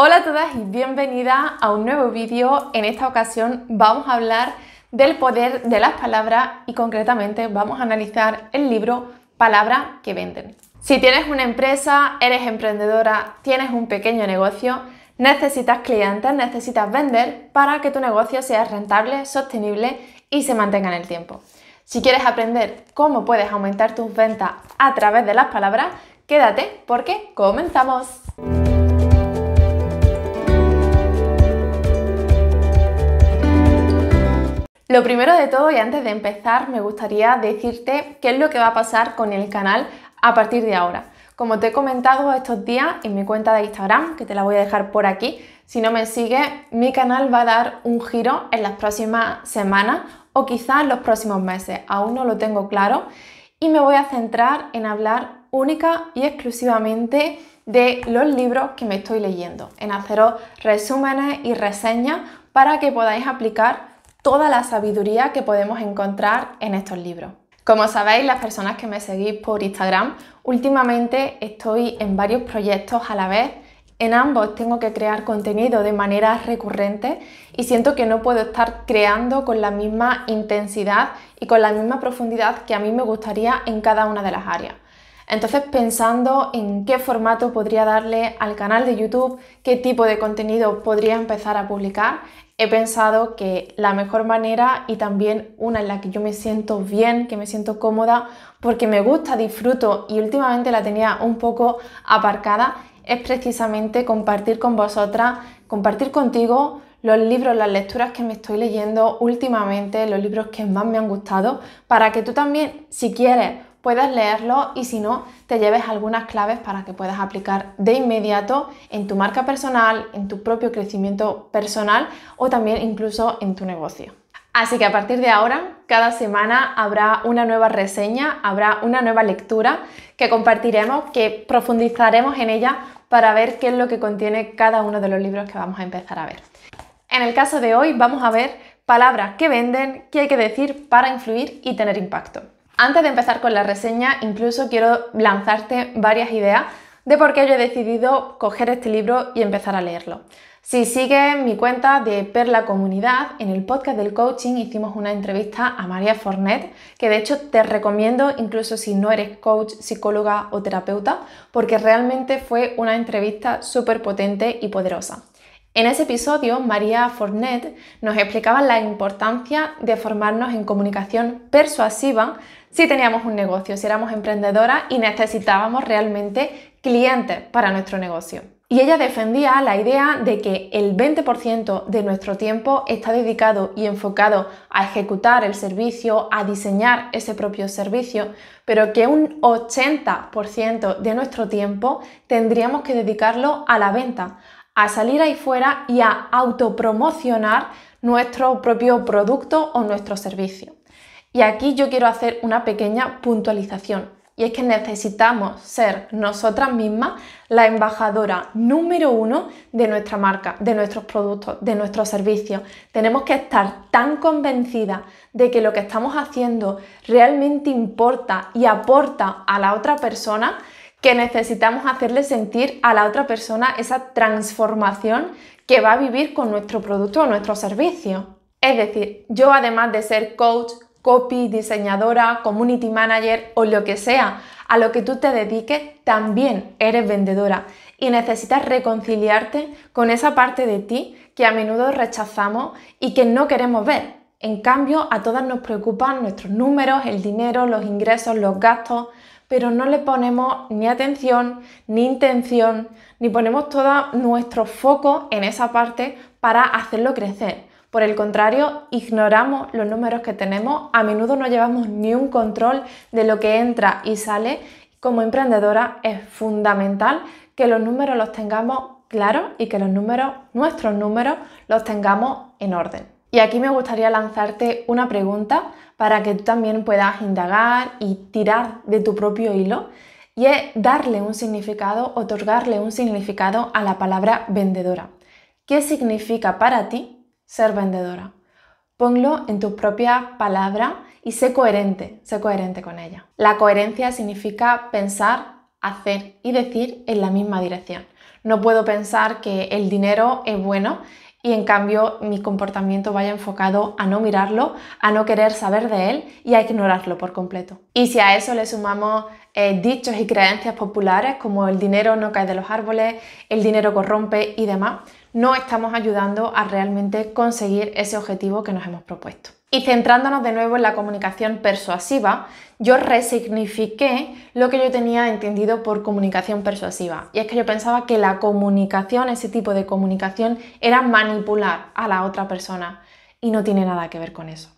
Hola a todas y bienvenida a un nuevo vídeo. En esta ocasión vamos a hablar del poder de las palabras y concretamente vamos a analizar el libro Palabras que venden. Si tienes una empresa, eres emprendedora, tienes un pequeño negocio, necesitas clientes, necesitas vender para que tu negocio sea rentable, sostenible y se mantenga en el tiempo. Si quieres aprender cómo puedes aumentar tus ventas a través de las palabras, quédate porque comenzamos. Lo primero de todo y antes de empezar me gustaría decirte qué es lo que va a pasar con el canal a partir de ahora. Como te he comentado estos días en mi cuenta de Instagram, que te la voy a dejar por aquí, si no me sigues, mi canal va a dar un giro en las próximas semanas o quizás los próximos meses, aún no lo tengo claro, y me voy a centrar en hablar única y exclusivamente de los libros que me estoy leyendo, en haceros resúmenes y reseñas para que podáis aplicar toda la sabiduría que podemos encontrar en estos libros. Como sabéis, las personas que me seguís por Instagram, últimamente estoy en varios proyectos a la vez. En ambos tengo que crear contenido de manera recurrente y siento que no puedo estar creando con la misma intensidad y con la misma profundidad que a mí me gustaría en cada una de las áreas. Entonces pensando en qué formato podría darle al canal de YouTube, qué tipo de contenido podría empezar a publicar, he pensado que la mejor manera y también una en la que yo me siento bien, que me siento cómoda, porque me gusta, disfruto y últimamente la tenía un poco aparcada, es precisamente compartir con vosotras, compartir contigo los libros, las lecturas que me estoy leyendo últimamente, los libros que más me han gustado, para que tú también, si quieres, puedas leerlo y si no, te lleves algunas claves para que puedas aplicar de inmediato en tu marca personal, en tu propio crecimiento personal o también incluso en tu negocio. Así que a partir de ahora, cada semana habrá una nueva reseña, habrá una nueva lectura que compartiremos, que profundizaremos en ella para ver qué es lo que contiene cada uno de los libros que vamos a empezar a ver. En el caso de hoy vamos a ver palabras que venden, qué hay que decir para influir y tener impacto. Antes de empezar con la reseña, incluso quiero lanzarte varias ideas de por qué yo he decidido coger este libro y empezar a leerlo. Si sigues mi cuenta de Perla Comunidad, en el podcast del coaching hicimos una entrevista a María Fornet, que de hecho te recomiendo incluso si no eres coach, psicóloga o terapeuta, porque realmente fue una entrevista súper potente y poderosa. En ese episodio, María Fornet nos explicaba la importancia de formarnos en comunicación persuasiva si teníamos un negocio, si éramos emprendedoras y necesitábamos realmente clientes para nuestro negocio. Y ella defendía la idea de que el 20% de nuestro tiempo está dedicado y enfocado a ejecutar el servicio, a diseñar ese propio servicio, pero que un 80% de nuestro tiempo tendríamos que dedicarlo a la venta, a salir ahí fuera y a autopromocionar nuestro propio producto o nuestro servicio. Y aquí yo quiero hacer una pequeña puntualización. Y es que necesitamos ser nosotras mismas la embajadora número uno de nuestra marca, de nuestros productos, de nuestros servicios. Tenemos que estar tan convencidas de que lo que estamos haciendo realmente importa y aporta a la otra persona que necesitamos hacerle sentir a la otra persona esa transformación que va a vivir con nuestro producto o nuestro servicio. Es decir, yo además de ser coach, copy, diseñadora, community manager o lo que sea, a lo que tú te dediques, también eres vendedora y necesitas reconciliarte con esa parte de ti que a menudo rechazamos y que no queremos ver. En cambio, a todas nos preocupan nuestros números, el dinero, los ingresos, los gastos, pero no le ponemos ni atención, ni intención, ni ponemos todo nuestro foco en esa parte para hacerlo crecer. Por el contrario, ignoramos los números que tenemos, a menudo no llevamos ni un control de lo que entra y sale. Como emprendedora es fundamental que los números los tengamos claros y que los números, nuestros números, los tengamos en orden. Y aquí me gustaría lanzarte una pregunta para que tú también puedas indagar y tirar de tu propio hilo y es darle un significado, otorgarle un significado a la palabra vendedora. ¿Qué significa para ti ser vendedora. Ponlo en tus propia palabras y sé coherente, sé coherente con ella. La coherencia significa pensar, hacer y decir en la misma dirección. No puedo pensar que el dinero es bueno y en cambio mi comportamiento vaya enfocado a no mirarlo, a no querer saber de él y a ignorarlo por completo. Y si a eso le sumamos eh, dichos y creencias populares como el dinero no cae de los árboles, el dinero corrompe y demás, no estamos ayudando a realmente conseguir ese objetivo que nos hemos propuesto. Y centrándonos de nuevo en la comunicación persuasiva, yo resignifiqué lo que yo tenía entendido por comunicación persuasiva. Y es que yo pensaba que la comunicación, ese tipo de comunicación, era manipular a la otra persona. Y no tiene nada que ver con eso.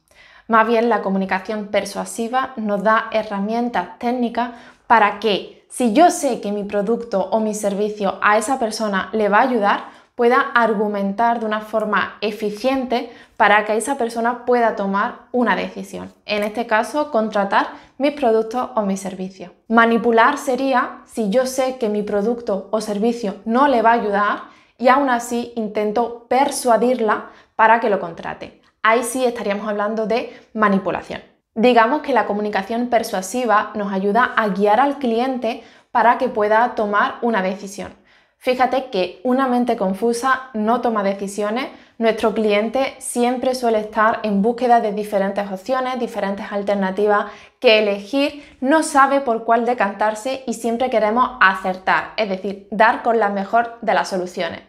Más bien la comunicación persuasiva nos da herramientas técnicas para que si yo sé que mi producto o mi servicio a esa persona le va a ayudar, pueda argumentar de una forma eficiente para que esa persona pueda tomar una decisión. En este caso, contratar mis productos o mis servicios. Manipular sería si yo sé que mi producto o servicio no le va a ayudar y aún así intento persuadirla para que lo contrate ahí sí estaríamos hablando de manipulación. Digamos que la comunicación persuasiva nos ayuda a guiar al cliente para que pueda tomar una decisión. Fíjate que una mente confusa no toma decisiones, nuestro cliente siempre suele estar en búsqueda de diferentes opciones, diferentes alternativas que elegir, no sabe por cuál decantarse y siempre queremos acertar, es decir, dar con la mejor de las soluciones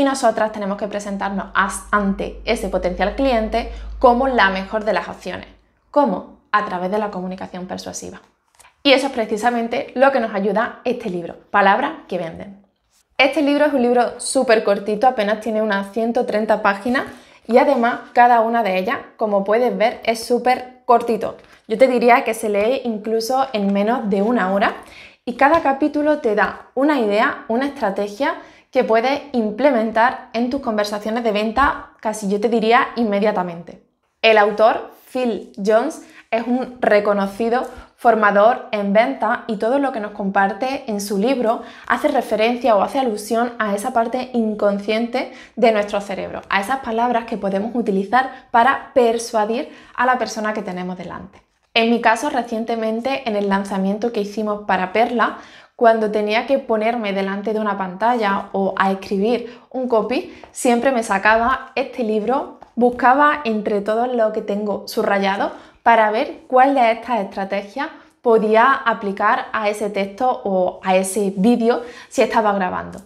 y nosotras tenemos que presentarnos ante ese potencial cliente como la mejor de las opciones. ¿Cómo? A través de la comunicación persuasiva. Y eso es precisamente lo que nos ayuda este libro, Palabras que venden. Este libro es un libro súper cortito, apenas tiene unas 130 páginas y además cada una de ellas, como puedes ver, es súper cortito. Yo te diría que se lee incluso en menos de una hora y cada capítulo te da una idea, una estrategia que puedes implementar en tus conversaciones de venta, casi yo te diría inmediatamente. El autor, Phil Jones, es un reconocido formador en venta y todo lo que nos comparte en su libro hace referencia o hace alusión a esa parte inconsciente de nuestro cerebro, a esas palabras que podemos utilizar para persuadir a la persona que tenemos delante. En mi caso, recientemente en el lanzamiento que hicimos para Perla, cuando tenía que ponerme delante de una pantalla o a escribir un copy, siempre me sacaba este libro, buscaba entre todo lo que tengo subrayado para ver cuál de estas estrategias podía aplicar a ese texto o a ese vídeo si estaba grabando.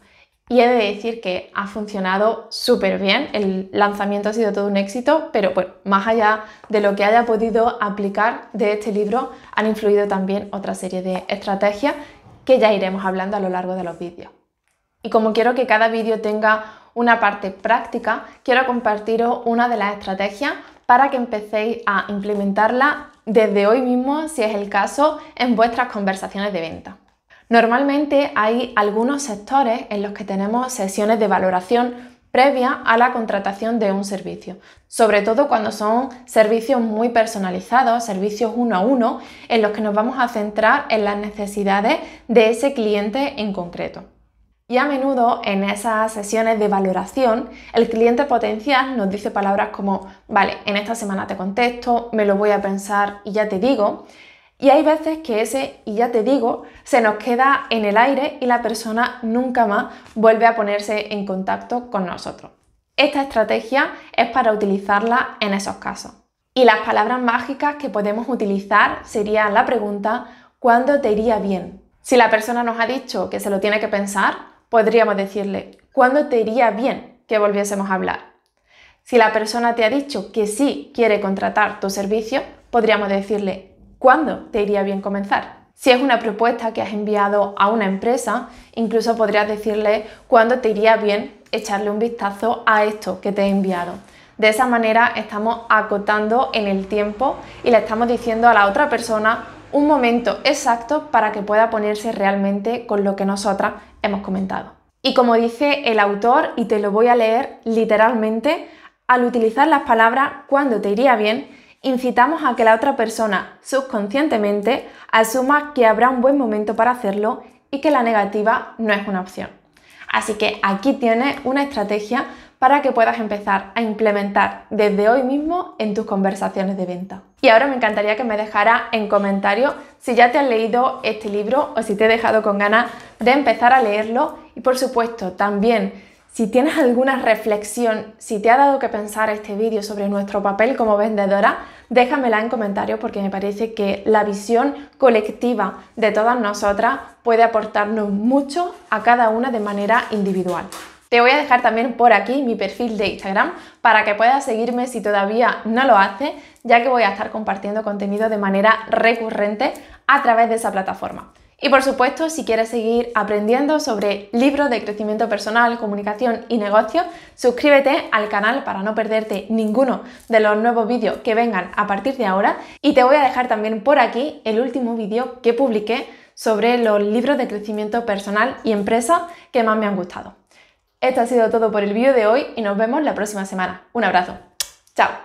Y he de decir que ha funcionado súper bien, el lanzamiento ha sido todo un éxito, pero más allá de lo que haya podido aplicar de este libro, han influido también otra serie de estrategias que ya iremos hablando a lo largo de los vídeos. Y como quiero que cada vídeo tenga una parte práctica, quiero compartiros una de las estrategias para que empecéis a implementarla desde hoy mismo, si es el caso, en vuestras conversaciones de venta. Normalmente hay algunos sectores en los que tenemos sesiones de valoración previa a la contratación de un servicio, sobre todo cuando son servicios muy personalizados, servicios uno a uno, en los que nos vamos a centrar en las necesidades de ese cliente en concreto. Y a menudo en esas sesiones de valoración, el cliente potencial nos dice palabras como, vale, en esta semana te contesto, me lo voy a pensar y ya te digo. Y hay veces que ese, y ya te digo, se nos queda en el aire y la persona nunca más vuelve a ponerse en contacto con nosotros. Esta estrategia es para utilizarla en esos casos. Y las palabras mágicas que podemos utilizar serían la pregunta, ¿cuándo te iría bien? Si la persona nos ha dicho que se lo tiene que pensar, podríamos decirle, ¿cuándo te iría bien que volviésemos a hablar? Si la persona te ha dicho que sí quiere contratar tu servicio, podríamos decirle, ¿Cuándo te iría bien comenzar? Si es una propuesta que has enviado a una empresa, incluso podrías decirle cuándo te iría bien echarle un vistazo a esto que te he enviado. De esa manera estamos acotando en el tiempo y le estamos diciendo a la otra persona un momento exacto para que pueda ponerse realmente con lo que nosotras hemos comentado. Y como dice el autor, y te lo voy a leer literalmente, al utilizar las palabras cuándo te iría bien, incitamos a que la otra persona subconscientemente asuma que habrá un buen momento para hacerlo y que la negativa no es una opción. Así que aquí tienes una estrategia para que puedas empezar a implementar desde hoy mismo en tus conversaciones de venta. Y ahora me encantaría que me dejara en comentarios si ya te has leído este libro o si te he dejado con ganas de empezar a leerlo y por supuesto también si tienes alguna reflexión, si te ha dado que pensar este vídeo sobre nuestro papel como vendedora, déjamela en comentarios porque me parece que la visión colectiva de todas nosotras puede aportarnos mucho a cada una de manera individual. Te voy a dejar también por aquí mi perfil de Instagram para que puedas seguirme si todavía no lo haces, ya que voy a estar compartiendo contenido de manera recurrente a través de esa plataforma. Y por supuesto, si quieres seguir aprendiendo sobre libros de crecimiento personal, comunicación y negocio, suscríbete al canal para no perderte ninguno de los nuevos vídeos que vengan a partir de ahora. Y te voy a dejar también por aquí el último vídeo que publiqué sobre los libros de crecimiento personal y empresa que más me han gustado. Esto ha sido todo por el vídeo de hoy y nos vemos la próxima semana. Un abrazo. Chao.